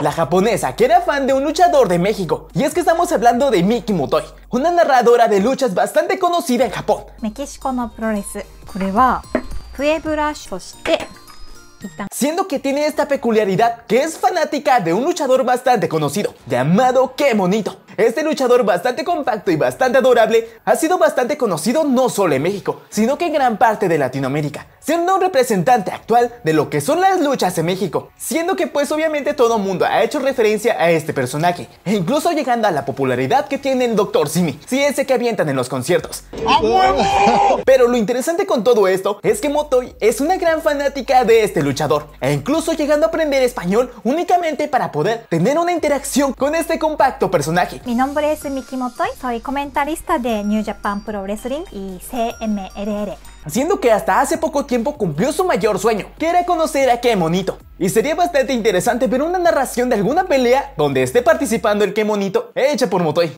la japonesa, que era fan de un luchador de México. Y es que estamos hablando de Miki Mutoi, una narradora de luchas bastante conocida en Japón. Siendo que tiene esta peculiaridad que es fanática de un luchador bastante conocido, llamado Kemonito. Este luchador bastante compacto y bastante adorable ha sido bastante conocido no solo en México, sino que en gran parte de Latinoamérica siendo un representante actual de lo que son las luchas en México, siendo que pues obviamente todo mundo ha hecho referencia a este personaje, e incluso llegando a la popularidad que tiene el Dr. Simi, si ese que avientan en los conciertos. Pero lo interesante con todo esto es que Motoy es una gran fanática de este luchador, e incluso llegando a aprender español únicamente para poder tener una interacción con este compacto personaje. Mi nombre es Miki Motoy, soy comentarista de New Japan Pro Wrestling y CMRR haciendo que hasta hace poco tiempo cumplió su mayor sueño, que era conocer a Kemonito. Y sería bastante interesante ver una narración de alguna pelea donde esté participando el Kemonito hecha por Motoy.